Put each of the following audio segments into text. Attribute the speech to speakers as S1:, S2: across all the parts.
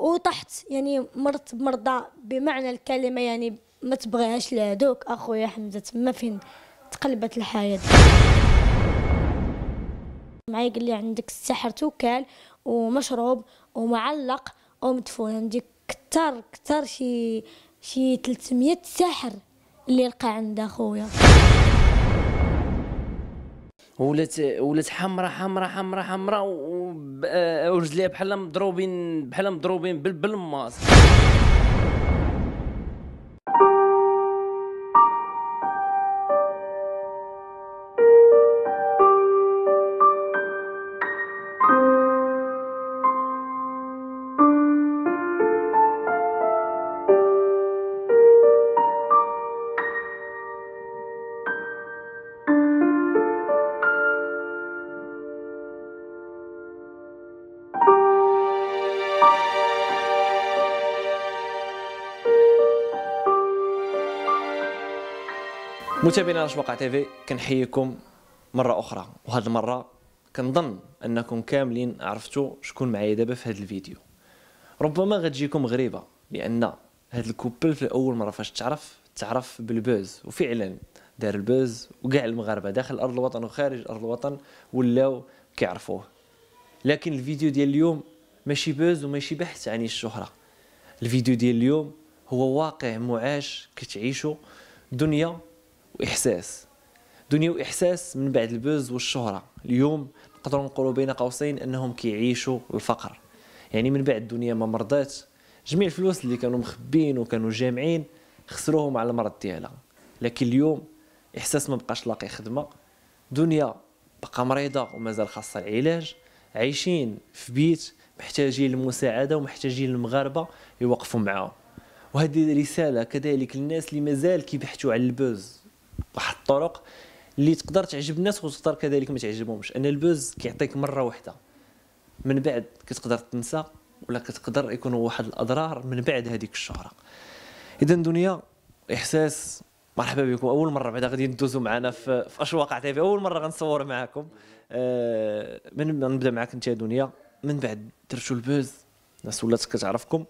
S1: وطحت يعني مرت بمرضى بمعنى الكلمه يعني ما تبغيهاش لهذوك اخويا حمزه تما فين تقلبت الحياه معايا قال لي عندك السحر توكال ومشروب ومعلق ومدفون عندي كثر كثر شي شي 300 ساحر اللي لقى عند اخويا
S2: ولات ولات حمراء حمراء حمراء حمراء آه، آه، ورجليها بحال مضروبين بحال مضروبين بالماس
S3: متابعينا رشبقة تي في كنحييكم مرة أخرى وهذه المرة كنظن أنكم كاملين عرفتوا شكون معايا دابا في هذا الفيديو ربما غتجيكم غريبة لأن هذا الكوبل في اول مرة فاش تعرف تعرف بالبوز وفعلا دار البوز وكاع المغاربة داخل أرض الوطن وخارج أرض الوطن ولاو كيعرفوه لكن الفيديو ديال اليوم ماشي بوز وماشي بحث عن الشهرة الفيديو ديال اليوم هو واقع معاش كتعيشه دنيا واحساس دنيا واحساس من بعد البوز والشهره اليوم نقدروا نقولوا بين قوسين انهم كيعيشوا الفقر يعني من بعد الدنيا ما مرضات جميع الفلوس اللي كانوا مخبين وكانوا جامعين خسروهم على المرض ديالها لكن اليوم احساس ما بقاش لاقي خدمه دنيا بقى مريضه ومازال خاصه العلاج عايشين في بيت محتاجين المساعده ومحتاجين المغاربه يوقفوا معاهم وهذه رساله كذلك للناس اللي مازال كيبحثوا على البوز واحد الطرق اللي تقدر تعجب الناس وتقدر كذلك ما تعجبهمش انا البوز كيعطيك مره واحده من بعد كتقدر تنسى ولا كتقدر يكون واحد الاضرار من بعد هذيك الشهره اذا دنيا احساس مرحبا بكم اول مره بعدا غادي ندوزوا معنا في, في اشواق تيفي اول مره غنصور معكم أه من نبدا معك انت يا دنيا من بعد درتوا البوز الناس ولات كتعرفكم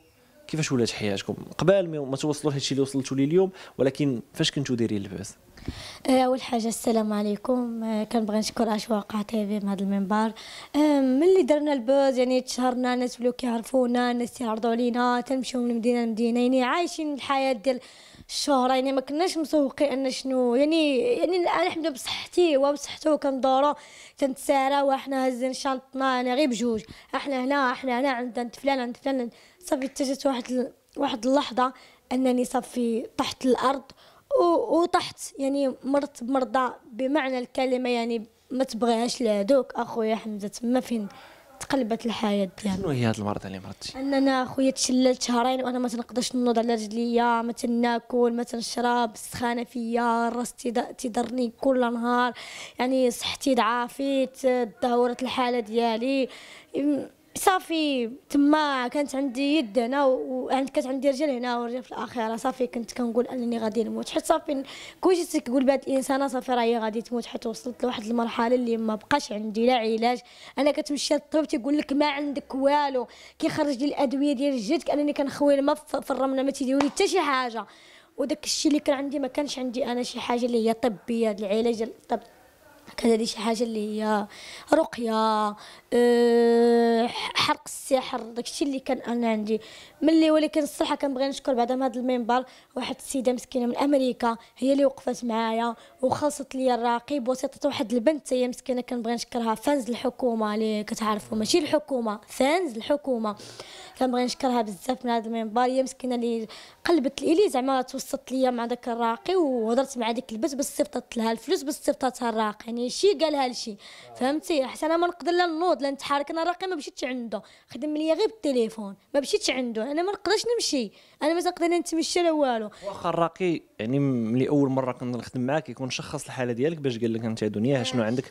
S3: كيفاش ولات حياتكم قبل ما توصلوا الشيء اللي وصلتوا ليه اليوم ولكن فاش كنتوا دايرين البوز
S1: آه، اول حاجه السلام عليكم آه، كنبغي نشكر اشواق من هذا المنبر آه، ملي درنا البوز يعني تشهرنا الناس ولاو كيعرفونا الناس يعرضوا علينا تنمشيو من مدينه لمدينه يعني عايشين الحياه ديال الشهرة يعني ما كناش مسوقين ان شنو يعني يعني الحمد لله بصحتي وبصحته كندورو تنتسارى وحنا هازين شنطنا انا يعني غير بجوج احنا هنا احنا هنا عند عند فلان عند فلان صافي اتجهت واحد واحد اللحظه انني صافي طحت الارض وطحت يعني مرت بمرضى بمعنى الكلمه يعني ما تبغيهاش لهذوك اخويا حمزه تما فين تقلبت الحياه ديالي شنو هي
S3: هاد المرض اللي مرضتي
S1: اننا اخويا تشللت شهرين وانا ما تنقدرش نوض على رجليا ما تناكل ما تنشرب السخانه فيا الراس تيضرني كل نهار يعني صحتي ضعافيت تدهورت الحاله ديالي صافي تما كانت عندي يد هنا وعند يعني كانت عندي رجل هنا ورجل في الاخيره صافي كنت كنقول انني غادي نموت حيت صافي كلشي تقول بهاد الانسانه صافي راهي غادي تموت حيت وصلت لواحد المرحله اللي ما بقاش عندي لا علاج انا كتمشي للطبيب تيقول لك ما عندك والو كيخرج لي الادويه ديال جدك انني كنخوي الماء في الرمله ما تيديروا لي حتى شي حاجه وداك الشيء اللي كان عندي ما كانش عندي انا شي حاجه اللي هي طبيه العلاج الطب هذه شي حاجه اللي هي رقيه أه حرق السحر داكشي اللي كان انا عندي ملي ولكن الصراحه كنبغي نشكر بعدا من هذا المنبر واحد السيده مسكينه من امريكا هي اللي وقفت معايا وخلصت لي الراقي بواسطه واحد البنت هي مسكينه كنبغي نشكرها فانز الحكومه اللي كتعرفوا ماشي الحكومه فانز الحكومه كنبغي نشكرها بزاف من هذا المنبر هي مسكينه اللي قلبت لي زعما توسطت ليا مع داك الراقي وهضرت مع ديك البنت باش صيفطت لها الفلوس باش صيفطتها الراقي يعني شي قالها لشي فهمتي انا ما نقدر لا نوض لا نتحرك انا راقي ما مشيتش عنده خدم ليا غير بالتليفون ما مشيتش عنده انا ما نقدرش نمشي انا ما نقدر نتمشى لا والو واخا
S3: الراقي يعني ملي اول مره كنخدم معاك يكون شخص الحاله ديالك باش قال لك انت دنيا شنو عندك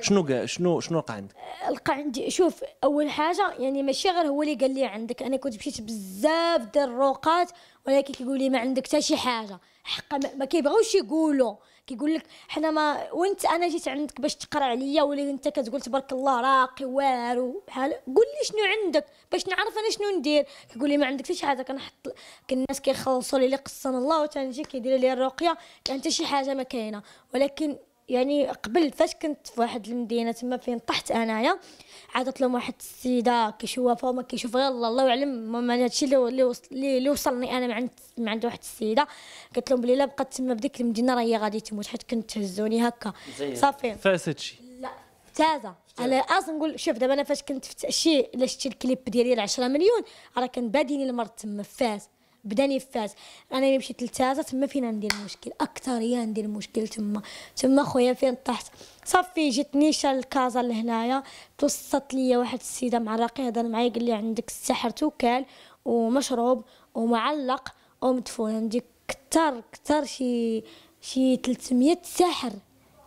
S3: شنو شنو شنو لقى عندك
S1: لقى عندي شوف اول حاجه يعني ماشي غير هو اللي قال لي عندك انا كنت مشيت بزاف ديال الروقات ولكن كيقول لي ما عندك حتى شي حاجه حقا ما كيبغيوش يقولوا كيقول لك حنا ما وانت انا جيت عندك باش تقرا عليا ولا انت كتقول تبارك الله راقي وارو بحال قول لي شنو عندك باش نعرف انا شنو ندير كيقول لي ما عندك حتى شي حاجه كنحط الناس كيخلصوا لي قسم الله وتنجي كيدير لي الرقيه كان حتى شي حاجه ما كاينه ولكن يعني قبل فاش كنت في واحد المدينه تما فين طحت انايا عادت لهم واحد السيده كيشوفها وما كيشوف غير الله الله اعلم ما هادشي اللي اللي وصلني انا من عند عند واحد السيده قالت لهم بلي لا بقات تما بديك المدينه راه هي غادي تموت حيت كنت تهزوني هكا صافي
S3: فاس هادشي
S1: لا تازه انا اصلا نقول شوف دابا انا فاش كنت في شي الا شتي الكليب ديالي 10 مليون راه كان باديني المرض تما فاس بداني فاز انا مشيت لتازا تما فين ندير المشكل اكثر هي ندير المشكل تما تما خويا فين طحت صافي جاتني شال الكازا لهنايا توسط ليا واحد السيده معرقي هضر معايا قال لي عندك السحر توكال ومشروب ومعلق ومدفون عندي كثر كثر شي شي 300 ساحر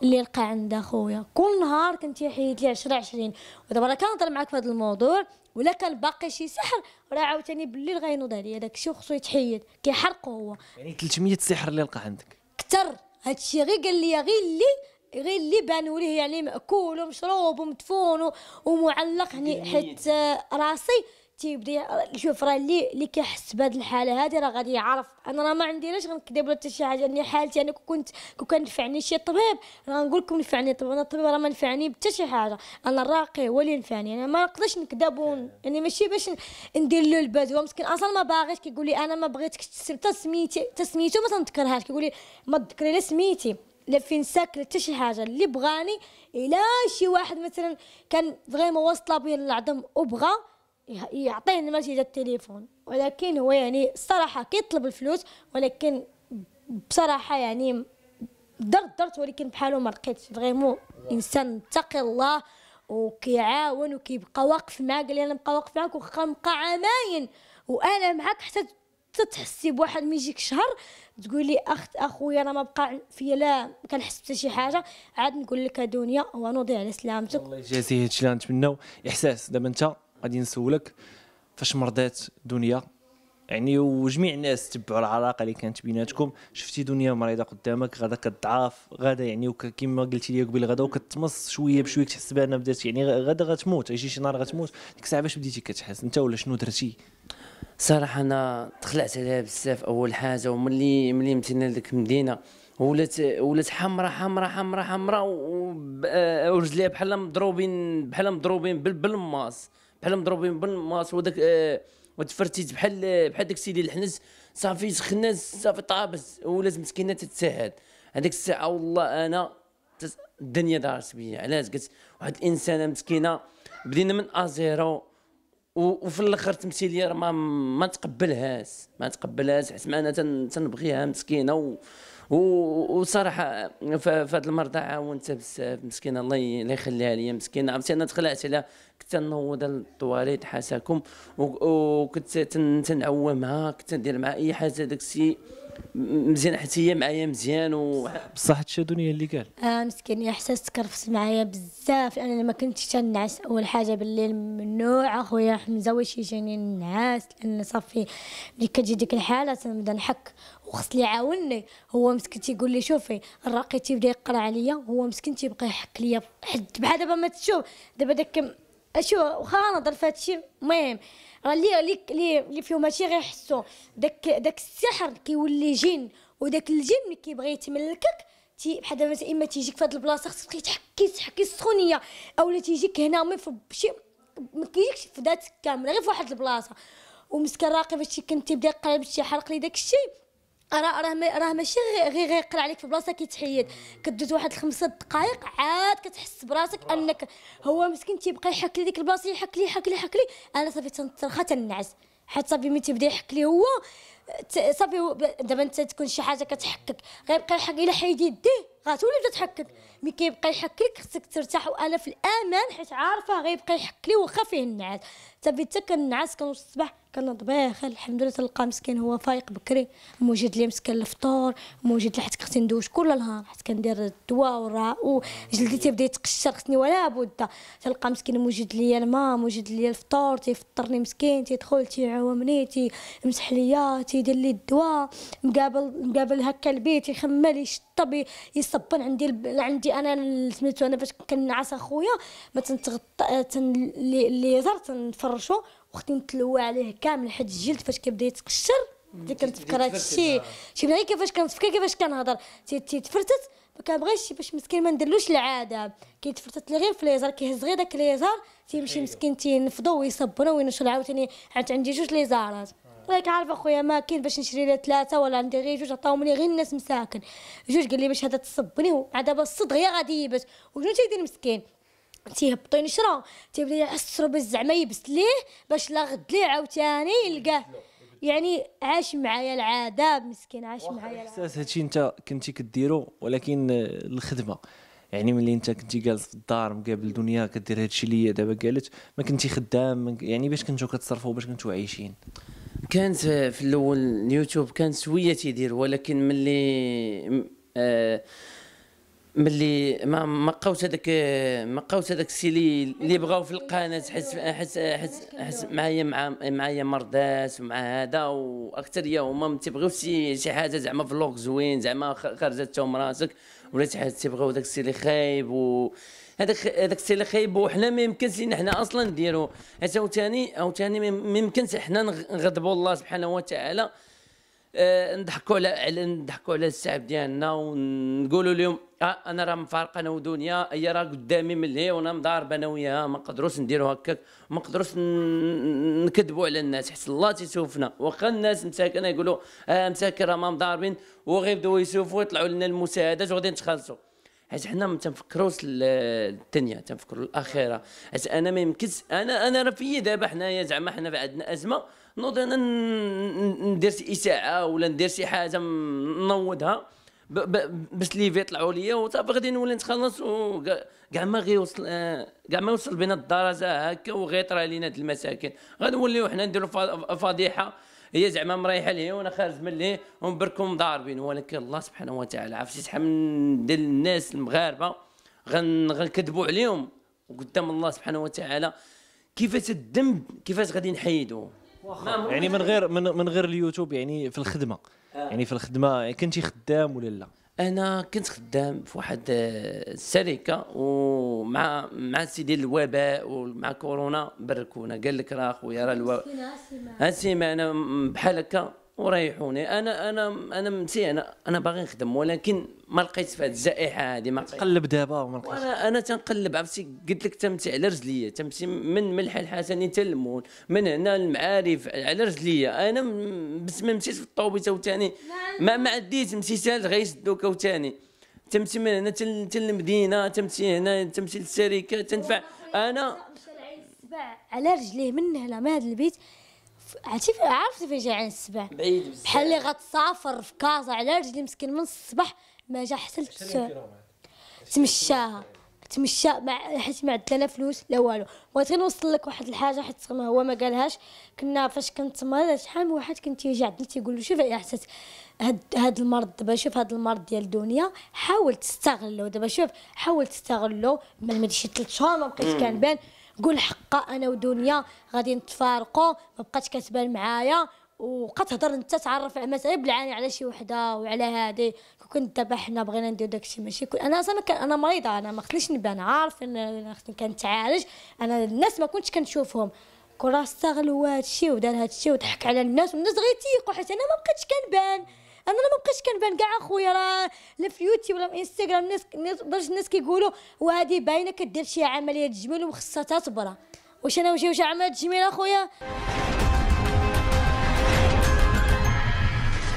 S1: اللي لقى عند خويا كل نهار كنت يحيد لي 10 20 ودابا راه كنهضر معاك في هذا الموضوع ولا كان باقي شي سحر راه عاوتاني بالليل غينوض عليا داك الشيء وخصو يتحيد كيحرقو هو
S3: يعني 300 سحر اللي لقى عندك
S1: كثر هادشي غير قال لي غير اللي غير اللي بانوا ليه يعني ماكول ومشروب ومدفون ومعلق هني يعني حيت آه، راسي تيبدا شوف راه اللي اللي كيحس بهاد الحاله هذه راه غادي يعرف انا راه ما عندي علاش غنكذب ولا حتى شي حاجه اني حالتي انا كنت كون كان نفعني شي طبيب راه نقول لكم نفعني طبيب انا الطبيب راه ما نفعني حتى شي حاجه انا الراقي هو اللي نفعني انا ما نقدرش نكذب يعني ماشي باش ندير له الباز مسكين اصلا ما باغيش كيقول لي انا ما بغيتكش تسم حتى سميتي حتى سميتو ما تنذكرهاش كيقول لي ما تذكري لا سميتي لا فين ساكنه حتى شي حاجه اللي بغاني الا شي واحد مثلا كان فريمون واصله به العظم وبغى يعطيني ماشي التليفون ولكن هو يعني الصراحة كيطلب الفلوس ولكن بصراحة يعني درت درت ولكن بحالو ما لقيتش فريمون انسان متقي الله وكيعاون وكيبقى واقف معاك قال لي انا نبقى واقف معاك وخا نبقى عماين وانا معاك حتى تتحسي بواحد ما يجيك شهر تقول لي اخت اخويا انا ما بقى فيا لا كنحس حتى شي حاجه عاد نقول لك دنيا ونوضي على سلامتك الله يجازيه
S3: هادشي اللي غنتمناو احساس دابا انت غادي نسولك فاش مرضات دنيا يعني وجميع الناس تبعوا العلاقه اللي كانت بيناتكم شفتي دنيا مريضه قدامك غدا كتضعف غدا يعني كما قلتي لي قبل غدا وكتمص شويه بشويه تحس بانها بدات يعني غدا
S2: غتموت يجي شي نهار غتموت ديك الساعه باش بديتي كتحس انت ولا شنو درتي صراحه انا تخلعت عليها بزاف اول حاجه وملي ملي مشينا لديك المدينه ولات ولات حمراء حمراء حمراء حمراء آه، ورجليها بحال مضروبين بحال مضروبين بالماس بحال مضروبين بالماس وداك آه وتفرتيت بحال آه، بحال داك السيد الحنس صافي سخنا صافي طابز ولازم مسكينه تتساعد هذيك الساعه والله انا الدنيا دارت بيا علاش قلت واحد الانسانه مسكينه بدينا من ازيرو وفي الاخر التمثيليه راه ما ما تقبلهاش ما تقبلهاش حيت انا تنبغيها مسكينه و وصراحه في هذا المرضى عاونتها بزاف مسكينه الله الله يخليها لي مسكينه عرفتي انا تخلعت عليها كنت نوض الطواليت حاساكم وكنت تنعومها كنت ندير معها اي حاجه داك الشيء مزيان حتى هي معايا مزيان و بصح هادشي دنيا اللي
S3: قال
S1: اه مسكين احساس تكرفس معايا بزاف انا ما كنتش تنعس اول حاجه بالليل ممنوع اخويا حمزه واش يجيني النعاس لان صافي ملي كتجي ديك الحاله تنبدا نحك وخص اللي يعاوني هو مسكين تيقول لي شوفي الراقي تيبدا يقرا عليا هو مسكين تيبقى يحك ليا حد بحال دابا ما تشوف دابا داك اشو وخا نهضر في هادشي المهم راه اللي اللي اللي فيهم هادشي غيحسو داك داك السحر كيولي جن وداك الجن اللي كيبغي يتملكك تي بحال دابا اما تيجيك في هاد البلاصه خصك تبقى تحكي تحكي السخونيه اولا تيجيك هنا مي في شي ما كيجيكش في ذات كامله غير في واحد البلاصه ومسكين راقي فاش كنت تيبدا يقلب شي حرق لي داك الشيء راه راه راه ماشي غير غير يقرا عليك في بلاصه كيتحيد كدوز واحد الخمسه دقائق عاد كتحس براسك انك هو مسكين تيبقى يحك لي ديك البلاصه يحك يحك لي لي يحك لي انا صافي تنترخى تنعس حيت صافي ملي تيبدا يحك لي هو صافي دابا انت تكون شي حاجه كتحكك غيبقى يحك الا حيد يديه غتولي بدا تحكك ملي كيبقى يحك لك خصك ترتاح وانا في الامان حيت عارفه غيبقى يحك لي واخا فيه النعاس صافي حتى كنعس كنوصل الصباح كان طبيخ الحمد لله تلقى مسكين هو فايق بكري موجد لي مسكين الفطور موجد لي حيت كنت ندوش كل نهار حيت كندير الدواء ورا وجلدي تيبدا يتقشر خصني ولا بد تلقى مسكين موجد لي الماء موجد لي الفطور تيفطرني مسكين تيدخل تيعاوني تيمسح ليا تيدير لي الدواء مقابل مقابل هكا البيت يخمل يشطب يصبن عندي عندي انا سميتو انا باش كنعس اخويا ما تنتغطى تن... اللي زرت نفرشو وختي نتلوى عليه كامل حيت الجلد فاش كيبدا يتقشر بديت كنتفكر هذا الشيء آه. شفنا غير كيفاش كنتفكر كيفاش كنهضر تيتفرتت ما كنبغيش باش مسكين ما نديرلوش العذاب كيتفرتت لي غير في ليزر كيهز غير داك ليزر تيمشي أيوه. مسكين تينفضو ويصبروا وينشر عاوتاني عاد عندي جوج ليزارات راك آه. عارف اخويا ما كاين باش نشري لي ثلاثه ولا عندي غير جوج عطاهم لي غير الناس مساكن جوج قال لي باش هذا تصبني عاد دابا الصد غير غادي يبات وشنو تيدير مسكين تيهبطين شرا تيبدا يحس بالزعما يبس ليه باش لا غد ليه عاوتاني يلقاه يعني عاش معايا العاده مسكين عاش معايا
S3: الاحساس هادشي انت كنتي كديرو ولكن آه، الخدمه يعني ملي انت كنتي جالس في الدار مقابل دنيا كدير هادشي اللي هي دابا قالت ما كنتي خدام يعني باش كنتو كتصرفوا باش كنتو عايشين
S2: كانت آه، في الاول اليوتيوب كان شويه تيدير ولكن ملي آه ملي ما ما قاوش هذاك ما قاوش هذاك السي اللي بغاو في القناه حس حس حس, حس معايا مع معايا مرداس ومع هذا واكثر يا هما ما تيبغيوش شي حاجه زعما فلوغ زوين زعما خرجت توم راسك ولا تيبغيو داك السي اللي خايب و هذاك هذاك السي اللي خايب وحنا ما يمكنش لينا حنا اصلا نديرو حتى عاوتاني عاوتاني ما يمكنش حنا نغضبوا الله سبحانه وتعالى أه نضحكوا على نضحكوا على الشعب ديالنا ونقولوا لهم آه، انا راه مفارقه انا ودنيا هي راه قدامي من هي وانا مضاربه انا وياها ما نقدروش نديرو هكاك ما نقدروش نكذبوا على الناس حيت الله تيشوفنا واخا الناس مساكن يقولوا اه مساكن راه ما مضاربين وغيبداو يشوفوا يطلعوا لنا المساعدات وغادي نتخلصوا حيت حنا ما تنفكروش الدنيا تنفكروا الاخره حيت انا ما يمكنش انا انا راه فيا دابا حنايا زعما حنا عندنا ازمه نوض انا ندير شي اساعه ولا ندير شي حاجه نوضها باش ليفي طلعوا ليا وتابع غادي نولي نتخلص وكاع ما غيوصل كاع ما يوصل آه، بنا الدرجه هكا وغيطرى علينا هاد المساكن غنوليو حنا نديرو فضيحه هي زعما مريحه ليه وانا خارج من ليه ونبركم ضاربين ولكن الله سبحانه وتعالى عرفتي شحال من ديال الناس المغاربه غنكذبوا عليهم وقدام الله سبحانه وتعالى كيفاش الذنب كيفاش غادي نحيدوه يعني من غير من, من
S3: غير اليوتيوب يعني في الخدمه آه. يعني في الخدمه كنتي خدام ولا لا انا كنت
S2: خدام في واحد الشركه ومع مع سيدي ديال الوباء ومع كورونا بركونا قال لك راه خويا راه الوباء هانسيما آه، انا بحال هكا وريحوني انا انا انا مسي انا انا باغي نخدم ولكن ما لقيت في هذه الجائحه هذه ما تقلب دابا وما لقيتش انا انا تنقلب عرفتي قلت لك تمتي على رجليا تمتي من ملح الحسني حتى للمول من هنا المعارف على رجليا انا بس ما مشيت في الطوبيسه وثاني ما ما عديت مشيت غيشدوك وثاني تمشي من هنا حتى المدينه تمشي هنا تمشي للشركه تنفع انا
S1: على رجليه من هنا من هذا البيت عرفتي عرفتي فين جاي عين السبع بعيد بزاف بحال اللي غتسافر في كازا على رجلي مسكين من الصباح ما جا حتى تمشاها تمشى مع حيت ما عندنا لا فلوس لا والو بغيت غير نوصل لك واحد الحاجه حيت هو ما قالهاش كنا فاش كنت مريض شحال من واحد كنت يجي عندنا تيقول له شوف يا هاد هاد المرض دابا شوف هاد المرض ديال الدنيا حاول تستغله دابا شوف حاول تستغلو ما مديش ثلاث شهور ما بقيت كنبان قول حقا انا ودنيا غادي نتفارقوا ما بقاتش كتبان معايا تهضر انت تعرف مثلا بالعاني على شي وحده وعلى هادي كون كنت دابا حنا بغينا نديرو داكشي ماشي كل انا اصلا كان انا مريضه انا ما خليش نبان عارف انا خصني كنتعالج انا الناس ما كنتش كنشوفهم كون راه استغلوا هادشي ودار هادشي وضحك على الناس والناس غير تيقوا حيت انا ما بقيتش كنبان انا ما بقيتش كنبان كاع اخويا راه لا في يوتيوب ولا في انستغرام الناس درجه الناس كيقولوا وهذه باينه كدير شي عمليه جميل وخصها تبرى واش انا وجهي واش عمليه جميل اخويا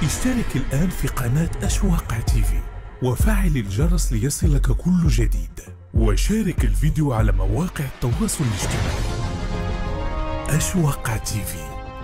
S1: اشترك الان في قناه اشواق تيفي وفعل الجرس ليصلك كل جديد وشارك الفيديو على مواقع التواصل الاجتماعي أشواق في